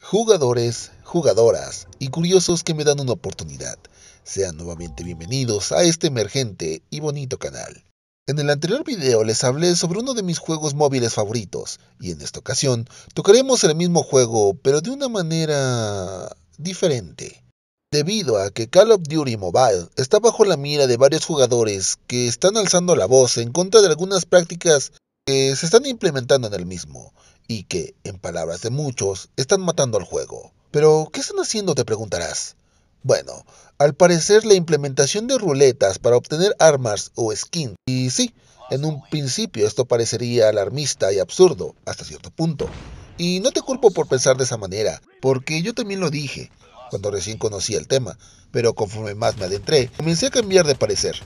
Jugadores, jugadoras y curiosos que me dan una oportunidad, sean nuevamente bienvenidos a este emergente y bonito canal. En el anterior video les hablé sobre uno de mis juegos móviles favoritos, y en esta ocasión tocaremos el mismo juego, pero de una manera... diferente. Debido a que Call of Duty Mobile está bajo la mira de varios jugadores que están alzando la voz en contra de algunas prácticas que se están implementando en el mismo, y que, en palabras de muchos, están matando al juego. Pero, ¿qué están haciendo? te preguntarás. Bueno, al parecer la implementación de ruletas para obtener armas o skins, y sí, en un principio esto parecería alarmista y absurdo, hasta cierto punto. Y no te culpo por pensar de esa manera, porque yo también lo dije cuando recién conocí el tema, pero conforme más me adentré, comencé a cambiar de parecer.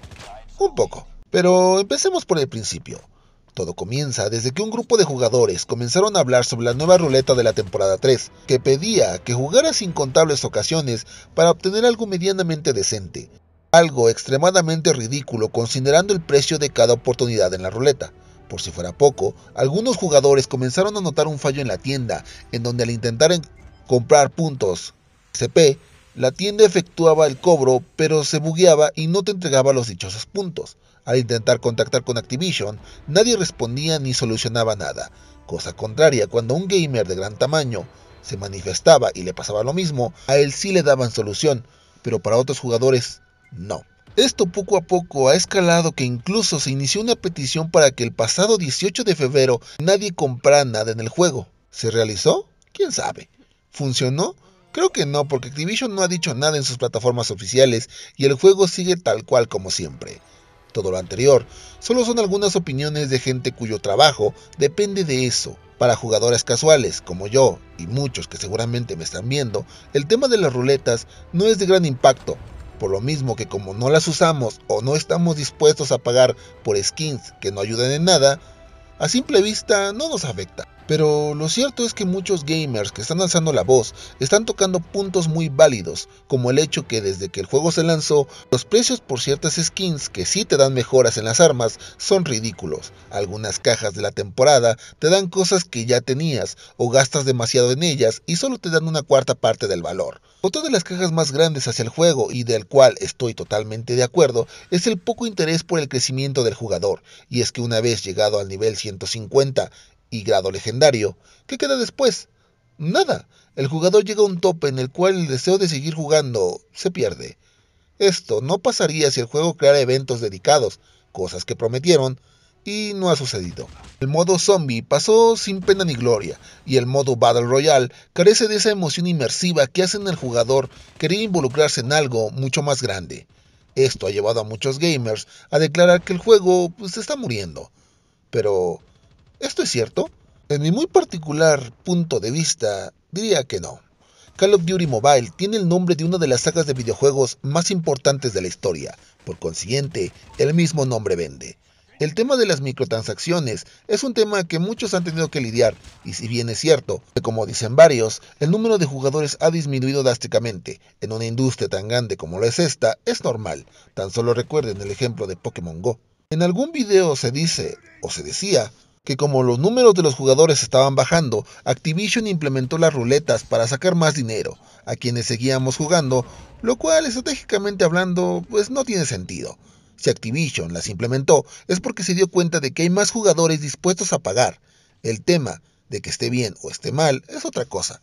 Un poco. Pero empecemos por el principio. Todo comienza desde que un grupo de jugadores comenzaron a hablar sobre la nueva ruleta de la temporada 3, que pedía que jugaras incontables ocasiones para obtener algo medianamente decente, algo extremadamente ridículo considerando el precio de cada oportunidad en la ruleta. Por si fuera poco, algunos jugadores comenzaron a notar un fallo en la tienda, en donde al intentar comprar puntos CP, la tienda efectuaba el cobro, pero se bugueaba y no te entregaba los dichosos puntos. Al intentar contactar con Activision, nadie respondía ni solucionaba nada, cosa contraria cuando un gamer de gran tamaño se manifestaba y le pasaba lo mismo, a él sí le daban solución, pero para otros jugadores no. Esto poco a poco ha escalado que incluso se inició una petición para que el pasado 18 de febrero nadie comprara nada en el juego. ¿Se realizó? ¿Quién sabe? ¿Funcionó? Creo que no, porque Activision no ha dicho nada en sus plataformas oficiales y el juego sigue tal cual como siempre. Todo lo anterior solo son algunas opiniones de gente cuyo trabajo depende de eso. Para jugadores casuales como yo y muchos que seguramente me están viendo, el tema de las ruletas no es de gran impacto, por lo mismo que como no las usamos o no estamos dispuestos a pagar por skins que no ayudan en nada, a simple vista no nos afecta. Pero lo cierto es que muchos gamers que están alzando la voz están tocando puntos muy válidos, como el hecho que desde que el juego se lanzó, los precios por ciertas skins que sí te dan mejoras en las armas son ridículos. Algunas cajas de la temporada te dan cosas que ya tenías o gastas demasiado en ellas y solo te dan una cuarta parte del valor. Otra de las cajas más grandes hacia el juego y del cual estoy totalmente de acuerdo es el poco interés por el crecimiento del jugador, y es que una vez llegado al nivel 150 y grado legendario. ¿Qué queda después? Nada. El jugador llega a un tope en el cual el deseo de seguir jugando se pierde. Esto no pasaría si el juego creara eventos dedicados, cosas que prometieron, y no ha sucedido. El modo zombie pasó sin pena ni gloria, y el modo Battle Royale carece de esa emoción inmersiva que hace en el jugador querer involucrarse en algo mucho más grande. Esto ha llevado a muchos gamers a declarar que el juego pues, se está muriendo. Pero, ¿Esto es cierto? En mi muy particular punto de vista, diría que no. Call of Duty Mobile tiene el nombre de una de las sagas de videojuegos más importantes de la historia, por consiguiente, el mismo nombre vende. El tema de las microtransacciones es un tema que muchos han tenido que lidiar, y si bien es cierto que como dicen varios, el número de jugadores ha disminuido drásticamente, en una industria tan grande como lo es esta, es normal, tan solo recuerden el ejemplo de Pokémon Go. En algún video se dice, o se decía, que como los números de los jugadores estaban bajando, Activision implementó las ruletas para sacar más dinero a quienes seguíamos jugando, lo cual estratégicamente hablando pues no tiene sentido. Si Activision las implementó es porque se dio cuenta de que hay más jugadores dispuestos a pagar. El tema de que esté bien o esté mal es otra cosa.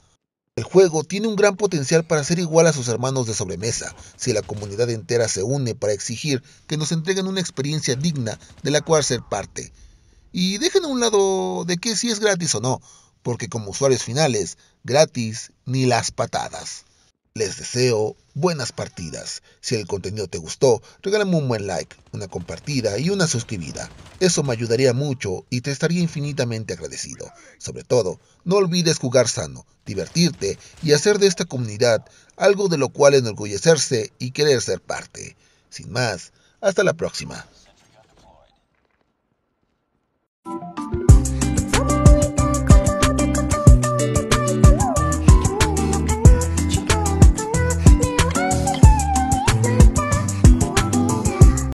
El juego tiene un gran potencial para ser igual a sus hermanos de sobremesa, si la comunidad entera se une para exigir que nos entreguen una experiencia digna de la cual ser parte. Y dejen a un lado de que si es gratis o no, porque como usuarios finales, gratis ni las patadas. Les deseo buenas partidas. Si el contenido te gustó, regálame un buen like, una compartida y una suscribida. Eso me ayudaría mucho y te estaría infinitamente agradecido. Sobre todo, no olvides jugar sano, divertirte y hacer de esta comunidad algo de lo cual enorgullecerse y querer ser parte. Sin más, hasta la próxima.